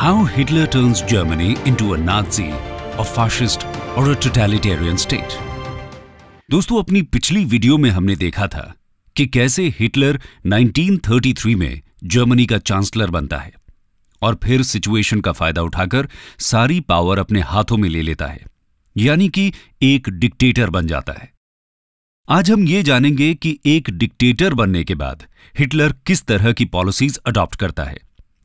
How Hitler turns Germany into a Nazi, a fascist or a totalitarian state. दोस्तों अपनी पिछली video में हमने देखा था कि कैसे हिटलर 1933 में जर्मनी का चांसलर बनता है और फिर सिचुएशन का फायदा उठाकर सारी पावर अपने हाथों में ले लेता है यानी कि एक डिक्टेटर बन जाता है आज हम ये जानेंगे कि एक डिक्टेटर बनने के बाद हिटलर किस तरह की पॉलिसीज अडॉप्ट करता है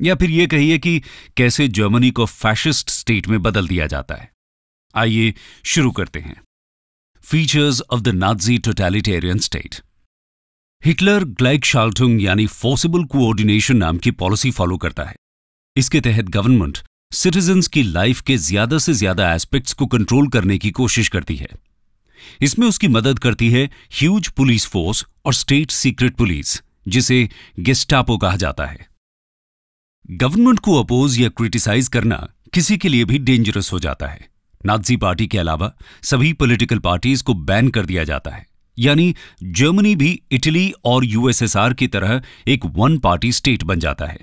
या फिर यह कहिए कि कैसे जर्मनी को फैशिस्ट स्टेट में बदल दिया जाता है आइए शुरू करते हैं features of the Nazi totalitarian state Hitler Gleichschaltung यानी फोर्सिबल कोऑर्डिनेशन नाम की पॉलिसी फॉलो करता है इसके तहत गवर्नमेंट सिटीजन्स की लाइफ के ज्यादा से ज्यादा एस्पेक्ट्स को कंट्रोल करने की कोशिश करती है इसमें उसकी मदद करती है ह्यूज पुलिस फोर्स और स्टेट सीक्रेट पुलिस जिसे गेस्टापो कहा जाता है गवर्नमेंट को अपोज या क्रिटिसाइज करना किसी के लिए भी डेंजरस हो जाता है नाजी पार्टी के अलावा सभी पॉलिटिकल पार्टीज को बैन कर दिया जाता है यानी जर्मनी भी इटली और यूएसएसआर की तरह एक वन पार्टी स्टेट बन जाता है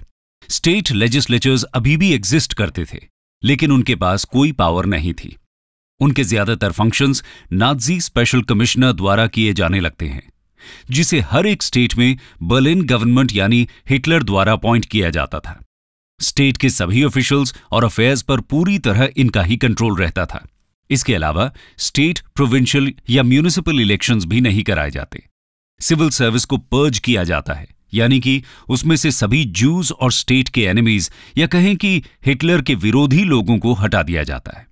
स्टेट लेजिस्लेचर्स अभी भी एग्जिस्ट करते थे लेकिन उनके पास कोई पावर नहीं थी उनके ज्यादातर फंक्शंस नाजी स्पेशल कमिश्नर द्वारा किए जाने लगते हैं जिसे हर एक स्टेट में बर्लिन गवर्नमेंट यानी हिटलर द्वारा अपॉइंट किया जाता था स्टेट के सभी ऑफिशियल्स और अफेयर्स पर पूरी तरह इनका ही कंट्रोल रहता था इसके अलावा स्टेट प्रोविंशियल या म्यूनिसिपल इलेक्शंस भी नहीं कराए जाते सिविल सर्विस को पर्ज किया जाता है यानी कि उसमें से सभी जूस और स्टेट के एनिमीज या कहें कि हिटलर के विरोधी लोगों को हटा दिया जाता है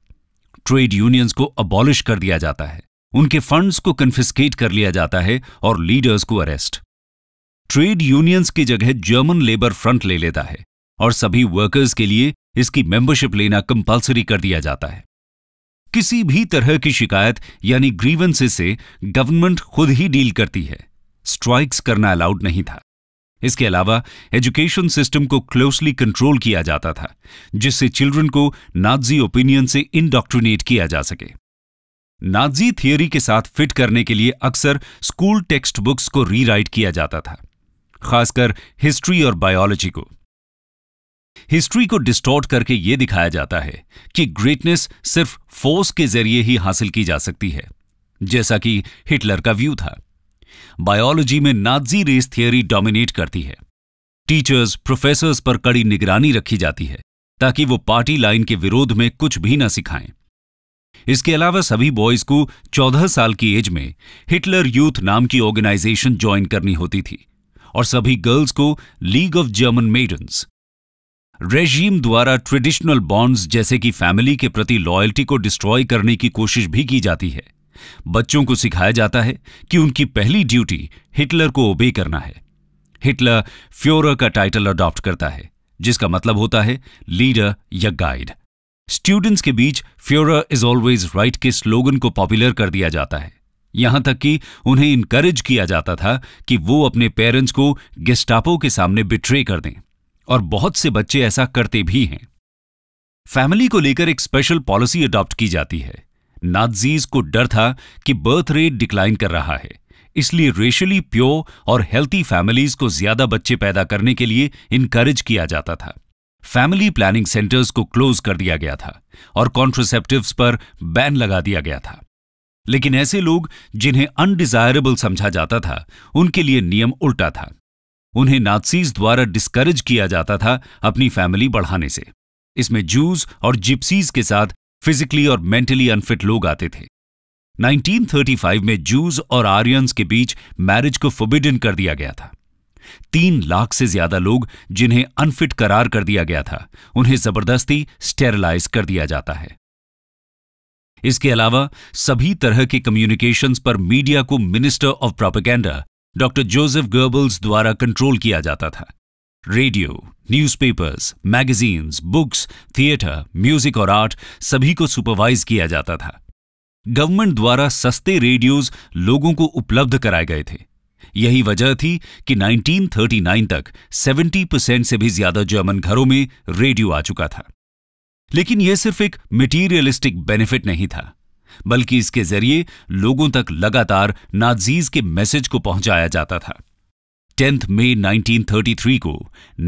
ट्रेड यूनियंस को अबॉलिश कर दिया जाता है उनके फंड्स को कन्फिस्केट कर लिया जाता है और लीडर्स को अरेस्ट ट्रेड यूनियंस की जगह जर्मन लेबर फ्रंट ले लेता है और सभी वर्कर्स के लिए इसकी मेंबरशिप लेना कंपलसरी कर दिया जाता है किसी भी तरह की शिकायत यानी ग्रीवेंसेस से गवर्नमेंट खुद ही डील करती है स्ट्राइक्स करना अलाउड नहीं था इसके अलावा एजुकेशन सिस्टम को क्लोजली कंट्रोल किया जाता था जिससे चिल्ड्रन को नाजी ओपिनियन से इनडॉक्ट्रिनेट किया जा सके नाजी थियोरी के साथ फिट करने के लिए अक्सर स्कूल टेक्स्ट बुक्स को रीराइट किया जाता था खासकर हिस्ट्री और बायोलॉजी को हिस्ट्री को डिस्टॉर्ट करके ये दिखाया जाता है कि ग्रेटनेस सिर्फ फोर्स के जरिए ही हासिल की जा सकती है जैसा कि हिटलर का व्यू था बायोलॉजी में नाजी रेस थियोरी डोमिनेट करती है टीचर्स प्रोफेसर्स पर कड़ी निगरानी रखी जाती है ताकि वो पार्टी लाइन के विरोध में कुछ भी ना सिखाएं इसके अलावा सभी बॉयज को 14 साल की एज में हिटलर यूथ नाम की ऑर्गेनाइजेशन ज्वाइन करनी होती थी और सभी गर्ल्स को League of German maidens regime द्वारा ट्रेडिशनल बॉन्ड्स जैसे कि फैमिली के प्रति लॉयल्टी को डिस्ट्रॉय करने की कोशिश भी की जाती है बच्चों को सिखाया जाता है कि उनकी पहली ड्यूटी हिटलर को ओबे करना है हिटलर फ्योर का टाइटल अडॉप्ट करता है जिसका मतलब होता है लीडर या गाइड स्टूडेंट्स के बीच फ्योर इज ऑलवेज राइट के स्लोगन को पॉपुलर कर दिया जाता है यहां तक कि उन्हें इनकरेज किया जाता था कि वो अपने पेरेंट्स को गेस्टापो के सामने बिट्रे कर दें और बहुत से बच्चे ऐसा करते भी हैं फैमिली को लेकर एक स्पेशल पॉलिसी अडॉप्ट की जाती है नाजीज को डर था कि बर्थ रेट डिक्लाइन कर रहा है इसलिए रेशली प्योर और हेल्थी फैमिलीज को ज्यादा बच्चे पैदा करने के लिए इनकरेज किया जाता था फैमिली प्लानिंग सेंटर्स को क्लोज कर दिया गया था और कॉन्ट्रोसेप्टिव्स पर बैन लगा दिया गया था लेकिन ऐसे लोग जिन्हें अनडिजायरेबल समझा जाता था उनके लिए नियम उल्टा था उन्हें नाथसीज द्वारा डिस्करेज किया जाता था अपनी फैमिली बढ़ाने से इसमें जूस और जिप्सीज के साथ फिजिकली और मेंटली अनफिट लोग आते थे 1935 में जूस और आर्यंस के बीच मैरिज को फोबिडन कर दिया गया था तीन लाख से ज्यादा लोग जिन्हें अनफिट करार कर दिया गया था उन्हें जबरदस्ती स्टेरलाइज कर दिया जाता है इसके अलावा सभी तरह के कम्युनिकेशंस पर मीडिया को minister of propaganda doctor Joseph Goebbels द्वारा कंट्रोल किया जाता था radio newspapers, magazines books theatre music और आर्ट सभी को सुपरवाइज किया जाता था गवर्नमेंट द्वारा सस्ते रेडियोज लोगों को उपलब्ध कराए गए थे यही वजह थी कि 1939 तक 70 परसेंट से भी ज्यादा जर्मन घरों में रेडियो आ चुका था लेकिन यह सिर्फ एक मटीरियलिस्टिक बेनिफिट नहीं था बल्कि इसके जरिए लोगों तक लगातार नाजीज के मैसेज को पहुंचाया जाता था टेंथ मई 1933 को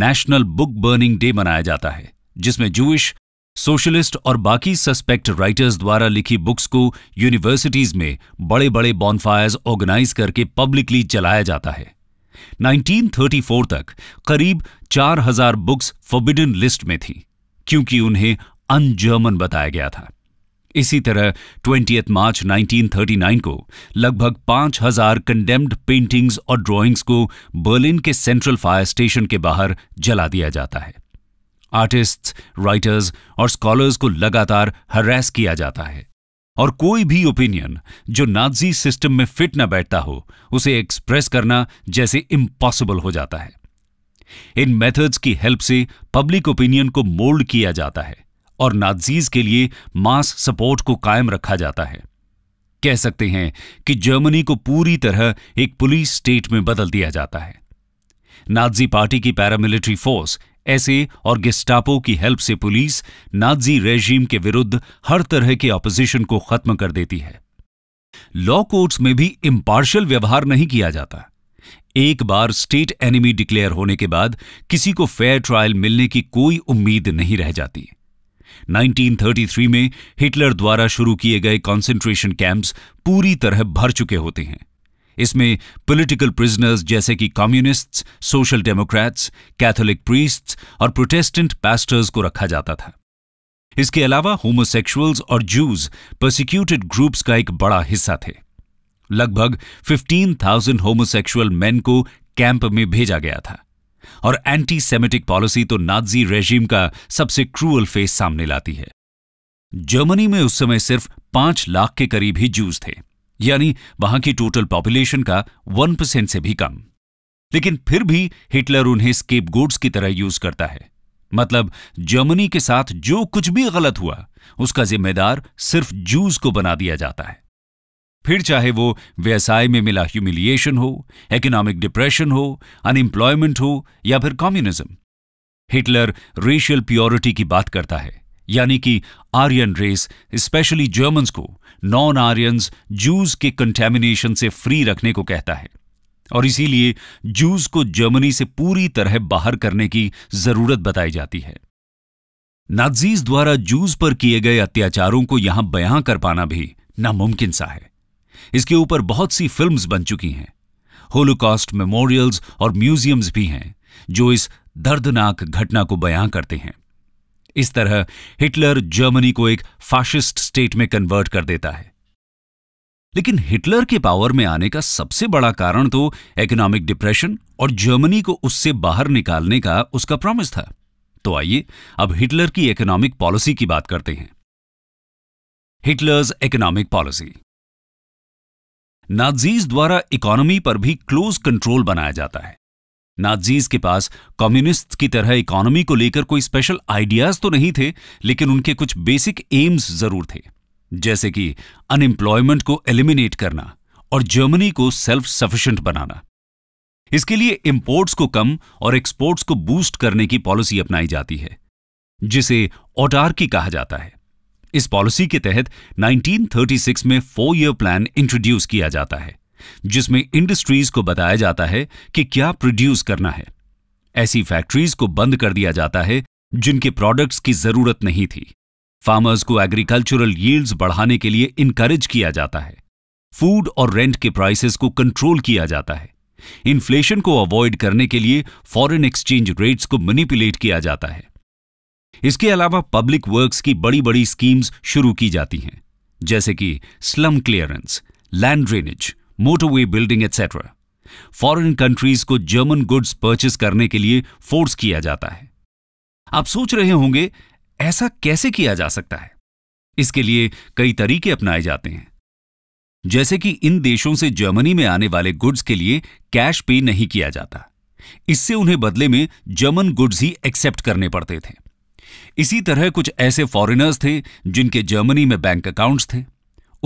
नेशनल बुक बर्निंग डे मनाया जाता है जिसमें जूश सोशलिस्ट और बाकी सस्पेक्ट राइटर्स द्वारा लिखी बुक्स को यूनिवर्सिटीज में बड़े बड़े बॉनफायर्स ऑर्गेनाइज करके पब्लिकली चलाया जाता है 1934 तक करीब 4000 बुक्स फोबिडन लिस्ट में थी क्योंकि उन्हें अनजर्मन बताया गया था इसी तरह ट्वेंटी मार्च 1939 को लगभग 5000 कंडेम्ड पेंटिंग्स और ड्राइंग्स को बर्लिन के सेंट्रल फायर स्टेशन के बाहर जला दिया जाता है आर्टिस्ट्स राइटर्स और स्कॉलर्स को लगातार हरेस किया जाता है और कोई भी ओपिनियन जो नाजी सिस्टम में फिट न बैठता हो उसे एक्सप्रेस करना जैसे इम्पॉसिबल हो जाता है इन मेथड्स की हेल्प से पब्लिक ओपिनियन को मोल्ड किया जाता है और नाजीज के लिए मास सपोर्ट को कायम रखा जाता है कह सकते हैं कि जर्मनी को पूरी तरह एक पुलिस स्टेट में बदल दिया जाता है नाजी पार्टी की पैरामिलिट्री फोर्स ऐसे और गेस्टापो की हेल्प से पुलिस नाजी रेजीम के विरुद्ध हर तरह के ऑपोजिशन को खत्म कर देती है लॉ कोर्ट्स में भी इम्पार्शल व्यवहार नहीं किया जाता एक बार स्टेट एनिमी डिक्लेयर होने के बाद किसी को फेयर ट्रायल मिलने की कोई उम्मीद नहीं रह जाती 1933 में हिटलर द्वारा शुरू किए गए कंसंट्रेशन कैंप्स पूरी तरह भर चुके होते हैं इसमें पॉलिटिकल प्रिजनर्स जैसे कि communists social democrats Catholic priests और प्रोटेस्टेंट पैस्टर्स को रखा जाता था इसके अलावा होमोसेक्सुअल्स और जूज प्रोसिक्यूटेड ग्रुप्स का एक बड़ा हिस्सा थे लगभग 15,000 होमोसेक्सुअल मेन को कैंप में भेजा गया था और एंटी सेमेटिक पॉलिसी तो नाजी रेजिम का सबसे क्रूअल फेस सामने लाती है जर्मनी में उस समय सिर्फ पांच लाख के करीब ही जूस थे यानी वहां की टोटल पॉपुलेशन का वन परसेंट से भी कम लेकिन फिर भी हिटलर उन्हें स्केप गोड्स की तरह यूज करता है मतलब जर्मनी के साथ जो कुछ भी गलत हुआ उसका जिम्मेदार सिर्फ जूस को बना दिया जाता है फिर चाहे वो व्यवसाय में मिला ह्यूमिलिएशन हो इकोनॉमिक डिप्रेशन हो अनएम्प्लॉयमेंट हो या फिर कम्युनिज्म हिटलर रेशियल प्योरिटी की बात करता है यानी कि आर्यन रेस स्पेशली जर्मन्स को नॉन आर्यंस जूस के कंटेमिनेशन से फ्री रखने को कहता है और इसीलिए जूस को जर्मनी से पूरी तरह बाहर करने की जरूरत बताई जाती है नाजीज द्वारा जूस पर किए गए अत्याचारों को यहां बयां कर पाना भी नामुमकिन सा है इसके ऊपर बहुत सी फिल्म्स बन चुकी हैं होलोकॉस्ट मेमोरियल्स और म्यूजियम्स भी हैं जो इस दर्दनाक घटना को बयां करते हैं इस तरह हिटलर जर्मनी को एक फासिस्ट स्टेट में कन्वर्ट कर देता है लेकिन हिटलर के पावर में आने का सबसे बड़ा कारण तो इकोनॉमिक डिप्रेशन और जर्मनी को उससे बाहर निकालने का उसका प्रॉमिस था तो आइए अब हिटलर की इकोनॉमिक पॉलिसी की बात करते हैं हिटलर्स इकोनॉमिक पॉलिसी नाजीज द्वारा इकोनॉमी पर भी क्लोज कंट्रोल बनाया जाता है नाजीज के पास कम्युनिस्ट की तरह इकोनॉमी को लेकर कोई स्पेशल आइडियाज तो नहीं थे लेकिन उनके कुछ बेसिक एम्स जरूर थे जैसे कि अनएम्प्लॉयमेंट को एलिमिनेट करना और जर्मनी को सेल्फ सफिशिएंट बनाना इसके लिए इंपोर्ट्स को कम और एक्सपोर्ट्स को बूस्ट करने की पॉलिसी अपनाई जाती है जिसे ओटार्की कहा जाता है इस पॉलिसी के तहत 1936 में फोर ईयर प्लान इंट्रोड्यूस किया जाता है जिसमें इंडस्ट्रीज को बताया जाता है कि क्या प्रोड्यूस करना है ऐसी फैक्ट्रीज को बंद कर दिया जाता है जिनके प्रोडक्ट्स की जरूरत नहीं थी फार्मर्स को एग्रीकल्चरल यील्ड्स बढ़ाने के लिए इनकरेज किया जाता है फूड और रेंट के प्राइसेस को कंट्रोल किया जाता है इन्फ्लेशन को अवॉइड करने के लिए फॉरेन एक्सचेंज रेट्स को मनीपुलेट किया जाता है इसके अलावा पब्लिक वर्क्स की बड़ी बड़ी स्कीम्स शुरू की जाती हैं जैसे कि slum clearance land drainage motorway building etcetera foreign countries को जर्मन गुड्स परचेस करने के लिए फोर्स किया जाता है आप सोच रहे होंगे ऐसा कैसे किया जा सकता है इसके लिए कई तरीके अपनाए जाते हैं जैसे कि इन देशों से जर्मनी में आने वाले गुड्स के लिए कैश पे नहीं किया जाता इससे उन्हें बदले में जर्मन गुड्स ही एक्सेप्ट करने पड़ते थे इसी तरह कुछ ऐसे फॉरेनर्स थे जिनके जर्मनी में बैंक अकाउंट्स थे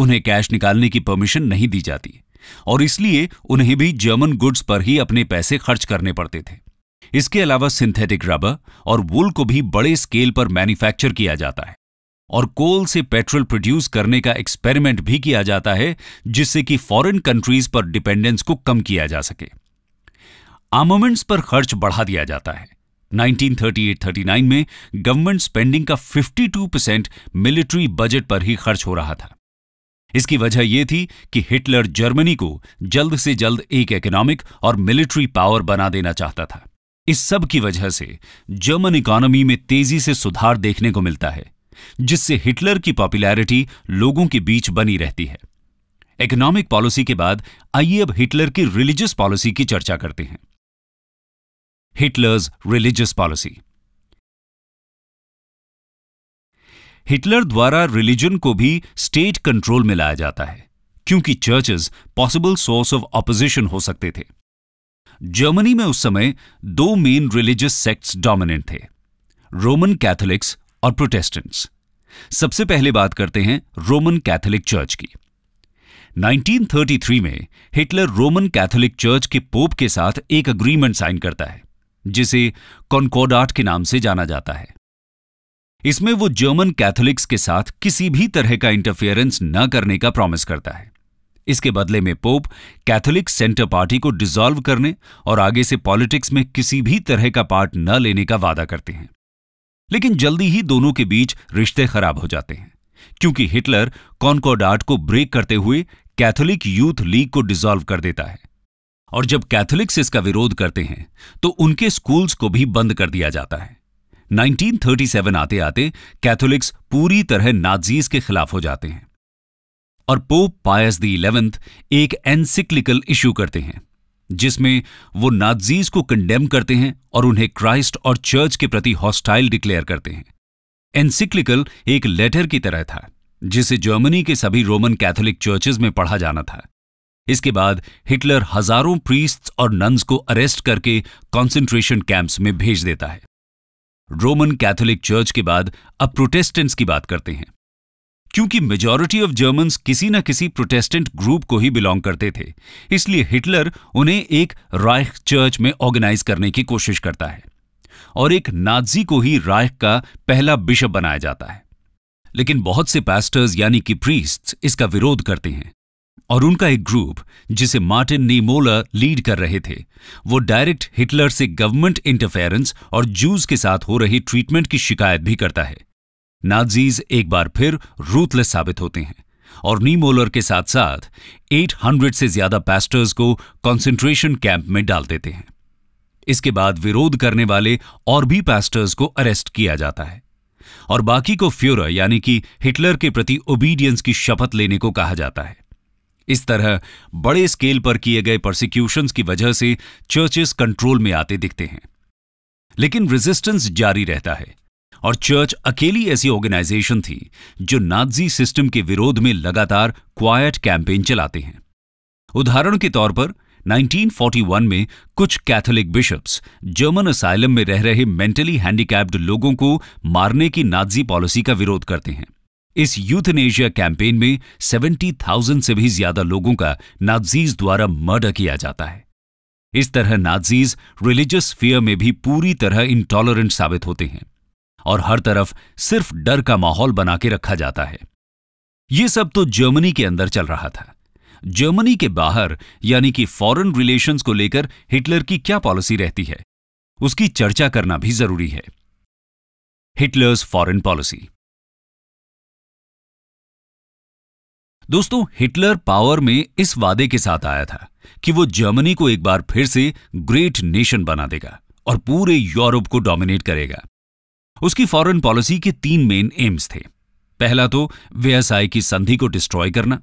उन्हें कैश निकालने की परमिशन नहीं दी जाती और इसलिए उन्हें भी जर्मन गुड्स पर ही अपने पैसे खर्च करने पड़ते थे इसके अलावा सिंथेटिक रबर और वुल को भी बड़े स्केल पर मैन्युफैक्चर किया जाता है और कोल से पेट्रोल प्रोड्यूस करने का एक्सपेरिमेंट भी किया जाता है जिससे कि फॉरेन कंट्रीज पर डिपेंडेंस को कम किया जा सके आमोमेंट्स पर खर्च बढ़ा दिया जाता है 1938-39 में गवर्नमेंट स्पेंडिंग का 52 परसेंट मिलिट्री बजट पर ही खर्च हो रहा था इसकी वजह यह थी कि हिटलर जर्मनी को जल्द से जल्द एक इकोनॉमिक और मिलिट्री पावर बना देना चाहता था इस सब की वजह से जर्मन इकोनॉमी में तेजी से सुधार देखने को मिलता है जिससे हिटलर की पॉपुलैरिटी लोगों के बीच बनी रहती है इकोनॉमिक पॉलिसी के बाद आइए अब हिटलर की रिलीजियस पॉलिसी की चर्चा करते हैं हिटलर्स रिलीजियस पॉलिसी हिटलर द्वारा रिलीजन को भी स्टेट कंट्रोल में लाया जाता है क्योंकि churches possible source of opposition हो सकते थे जर्मनी में उस समय दो मेन रिलीजियस सेक्ट्स डोमिनेंट थे रोमन कैथोलिक्स और प्रोटेस्टेंट्स सबसे पहले बात करते हैं रोमन कैथोलिक चर्च की 1933 में हिटलर रोमन कैथोलिक चर्च के पोप के साथ एक अग्रीमेंट साइन करता है जिसे कॉनकोडाट के नाम से जाना जाता है इसमें वो जर्मन कैथोलिक्स के साथ किसी भी तरह का इंटरफेरेंस न करने का प्रॉमिस करता है इसके बदले में पोप कैथोलिक सेंटर पार्टी को डिसॉल्व करने और आगे से पॉलिटिक्स में किसी भी तरह का पार्ट न लेने का वादा करते हैं लेकिन जल्दी ही दोनों के बीच रिश्ते खराब हो जाते हैं क्योंकि हिटलर कॉनकोडाट को ब्रेक करते हुए कैथोलिक यूथ लीग को डिसॉल्व कर देता है और जब कैथोलिक्स इसका विरोध करते हैं तो उनके स्कूल्स को भी बंद कर दिया जाता है 1937 आते आते कैथोलिक्स पूरी तरह नाजीज के खिलाफ हो जाते हैं और पोप पायस दी इलेवेंथ एक एनसिक्लिकल इश्यू करते हैं जिसमें वो नाजीज को कंडेम करते हैं और उन्हें क्राइस्ट और चर्च के प्रति हॉस्टाइल डिक्लेयर करते हैं एनसिक्लिकल एक लेटर की तरह था जिसे जर्मनी के सभी रोमन कैथोलिक चर्चेज में पढ़ा जाना था इसके बाद हिटलर हजारों प्रीस्ट और नन्स को अरेस्ट करके कंसंट्रेशन कैंप्स में भेज देता है रोमन कैथोलिक चर्च के बाद अब प्रोटेस्टेंट्स की बात करते हैं क्योंकि मेजॉरिटी ऑफ जर्मन्स किसी न किसी प्रोटेस्टेंट ग्रुप को ही बिलोंग करते थे इसलिए हिटलर उन्हें एक राइख चर्च में ऑर्गेनाइज करने की कोशिश करता है और एक नाजी को ही राइख का पहला बिशप बनाया जाता है लेकिन बहुत से पैस्टर्स यानी कि प्रीस्ट्स इसका विरोध करते हैं और उनका एक ग्रुप जिसे मार्टिन नीमोला लीड कर रहे थे वो डायरेक्ट हिटलर से गवर्नमेंट इंटरफेरेंस और जूस के साथ हो रही ट्रीटमेंट की शिकायत भी करता है नाजीज एक बार फिर रूथलेस साबित होते हैं और नीमोलर के साथ साथ 800 से ज्यादा पैस्टर्स को कॉन्सेंट्रेशन कैंप में डाल देते हैं इसके बाद विरोध करने वाले और भी पैस्टर्स को अरेस्ट किया जाता है और बाकी को फ्यूर यानी कि हिटलर के प्रति ओबीडियंस की शपथ लेने को कहा जाता है इस तरह बड़े स्केल पर किए गए प्रोसिक्यूशंस की वजह से चर्चेस कंट्रोल में आते दिखते हैं लेकिन रेजिस्टेंस जारी रहता है और चर्च अकेली ऐसी ऑर्गेनाइजेशन थी जो नाजी सिस्टम के विरोध में लगातार क्वाइट कैंपेन चलाते हैं उदाहरण के तौर पर 1941 में कुछ कैथोलिक बिशप्स जर्मन असाइलम में रह रहे मेंटली हैंडीकैप्ड लोगों को मारने की नाजी पॉलिसी का विरोध करते हैं इस एशिया कैंपेन में 70,000 से भी ज्यादा लोगों का नाजीज द्वारा मर्डर किया जाता है इस तरह नाजीज रिलीजियस फियर में भी पूरी तरह इंटॉलरेंट साबित होते हैं और हर तरफ सिर्फ डर का माहौल बना के रखा जाता है यह सब तो जर्मनी के अंदर चल रहा था जर्मनी के बाहर यानी कि फॉरेन रिलेशंस को लेकर हिटलर की क्या पॉलिसी रहती है उसकी चर्चा करना भी जरूरी है हिटलर्स फॉरेन पॉलिसी दोस्तों हिटलर पावर में इस वादे के साथ आया था कि वो जर्मनी को एक बार फिर से ग्रेट नेशन बना देगा और पूरे यूरोप को डोमिनेट करेगा उसकी फॉरेन पॉलिसी के तीन मेन एम्स थे पहला तो व्यवसाय की संधि को डिस्ट्रॉय करना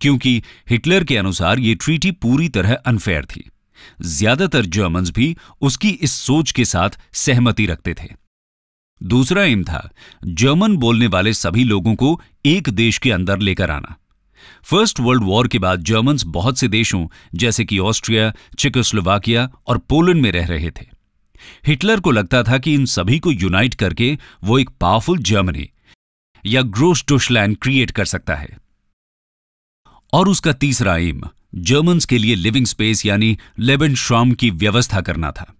क्योंकि हिटलर के अनुसार यह ट्रीटी पूरी तरह अनफेयर थी ज्यादातर जर्मन्स भी उसकी इस सोच के साथ सहमति रखते थे दूसरा एम था जर्मन बोलने वाले सभी लोगों को एक देश के अंदर लेकर आना फर्स्ट वर्ल्ड वॉर के बाद जर्मन्स बहुत से देशों जैसे कि ऑस्ट्रिया चेकोस्लोवाकिया और पोलैंड में रह रहे थे हिटलर को लगता था कि इन सभी को यूनाइट करके वो एक पावरफुल जर्मनी या ग्रोस डुशलैंड क्रिएट कर सकता है और उसका तीसरा एम जर्मन्स के लिए लिविंग स्पेस यानी लेबन श्राम की व्यवस्था करना था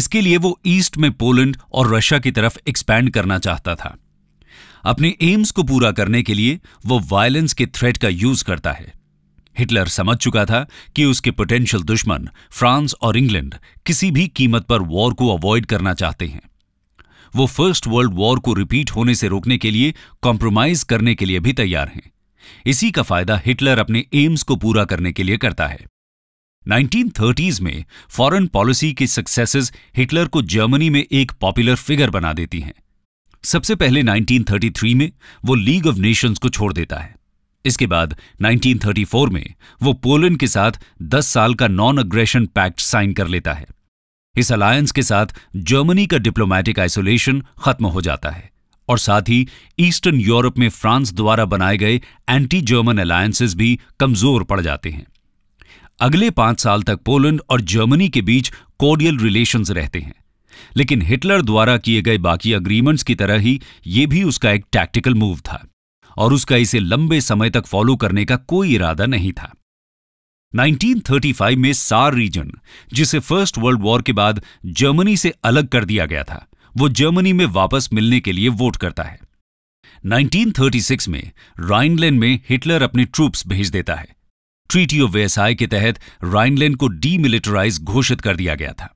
इसके लिए वो ईस्ट में पोलैंड और रशिया की तरफ एक्सपैंड करना चाहता था अपने एम्स को पूरा करने के लिए वो वायलेंस के थ्रेट का यूज करता है हिटलर समझ चुका था कि उसके पोटेंशियल दुश्मन फ्रांस और इंग्लैंड किसी भी कीमत पर वॉर को अवॉइड करना चाहते हैं वो फर्स्ट वर्ल्ड वॉर को रिपीट होने से रोकने के लिए कॉम्प्रोमाइज करने के लिए भी तैयार हैं इसी का फायदा हिटलर अपने एम्स को पूरा करने के लिए करता है 1930s में फॉरेन पॉलिसी की सक्सेसेस हिटलर को जर्मनी में एक पॉपुलर फिगर बना देती हैं सबसे पहले 1933 में वो लीग ऑफ नेशंस को छोड़ देता है इसके बाद 1934 में वो पोलैंड के साथ 10 साल का नॉन अग्रेशन पैक्ट साइन कर लेता है इस अलायंस के साथ जर्मनी का डिप्लोमैटिक आइसोलेशन खत्म हो जाता है और साथ ही ईस्टर्न यूरोप में फ्रांस द्वारा बनाए गए एंटी जर्मन अलायंसेस भी कमजोर पड़ जाते हैं अगले पांच साल तक पोलैंड और जर्मनी के बीच कोडियल रिलेशंस रहते हैं लेकिन हिटलर द्वारा किए गए बाकी अग्रीमेंट्स की तरह ही ये भी उसका एक टैक्टिकल मूव था और उसका इसे लंबे समय तक फॉलो करने का कोई इरादा नहीं था 1935 में सार रीजन जिसे फर्स्ट वर्ल्ड वॉर के बाद जर्मनी से अलग कर दिया गया था वो जर्मनी में वापस मिलने के लिए वोट करता है 1936 में राइनलैंड में हिटलर अपने ट्रूप्स भेज देता है ट्रीटी ऑफ वेसाई के तहत राइनलैंड को डीमिलिटराइज घोषित कर दिया गया था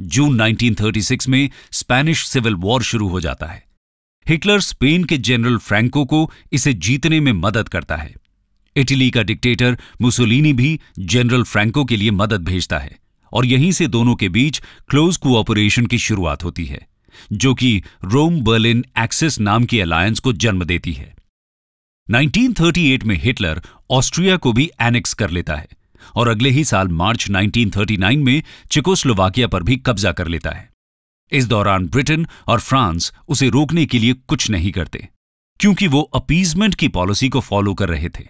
जून 1936 में स्पैनिश सिविल वॉर शुरू हो जाता है हिटलर स्पेन के जनरल फ्रैंको को इसे जीतने में मदद करता है इटली का डिक्टेटर मुसोलिनी भी जनरल फ्रैंको के लिए मदद भेजता है और यहीं से दोनों के बीच क्लोज कोऑपरेशन की शुरुआत होती है जो कि रोम बर्लिन एक्सिस नाम की अलायंस को जन्म देती है 1938 में हिटलर ऑस्ट्रिया को भी एनेक्स कर लेता है और अगले ही साल मार्च 1939 में चिकोस्लोवाकिया पर भी कब्जा कर लेता है इस दौरान ब्रिटेन और फ्रांस उसे रोकने के लिए कुछ नहीं करते क्योंकि वो अपीजमेंट की पॉलिसी को फॉलो कर रहे थे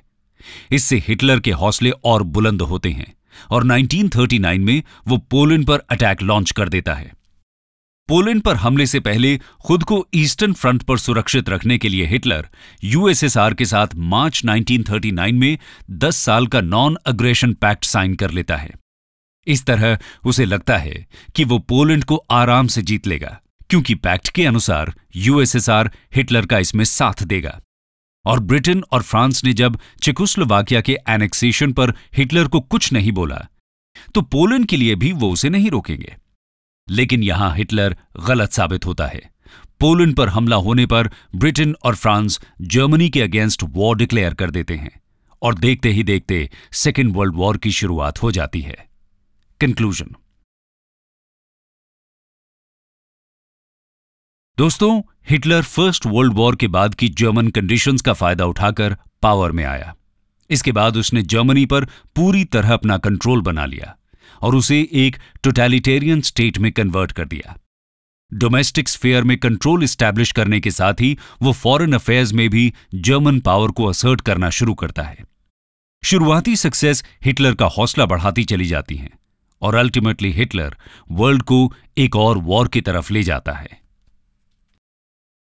इससे हिटलर के हौसले और बुलंद होते हैं और 1939 में वो पोलैंड पर अटैक लॉन्च कर देता है पोलैंड पर हमले से पहले खुद को ईस्टर्न फ्रंट पर सुरक्षित रखने के लिए हिटलर यूएसएसआर के साथ मार्च 1939 में 10 साल का नॉन अग्रेशन पैक्ट साइन कर लेता है इस तरह उसे लगता है कि वो पोलैंड को आराम से जीत लेगा क्योंकि पैक्ट के अनुसार यूएसएसआर हिटलर का इसमें साथ देगा और ब्रिटेन और फ्रांस ने जब चेकोस्लोवाकिया के एनेक्सेशन पर हिटलर को कुछ नहीं बोला तो पोलैंड के लिए भी वो उसे नहीं रोकेंगे लेकिन यहां हिटलर गलत साबित होता है पोलैंड पर हमला होने पर ब्रिटेन और फ्रांस जर्मनी के अगेंस्ट वॉर डिक्लेयर कर देते हैं और देखते ही देखते सेकेंड वर्ल्ड वॉर की शुरुआत हो जाती है कंक्लूजन दोस्तों हिटलर फर्स्ट वर्ल्ड वॉर के बाद की जर्मन कंडीशंस का फायदा उठाकर पावर में आया इसके बाद उसने जर्मनी पर पूरी तरह अपना कंट्रोल बना लिया और उसे एक टोटेलिटेरियन स्टेट में कन्वर्ट कर दिया डोमेस्टिक स्फेयर में कंट्रोल स्टैब्लिश करने के साथ ही वो फॉरेन अफेयर्स में भी जर्मन पावर को असर्ट करना शुरू करता है शुरुआती सक्सेस हिटलर का हौसला बढ़ाती चली जाती है और अल्टीमेटली हिटलर वर्ल्ड को एक और वॉर की तरफ ले जाता है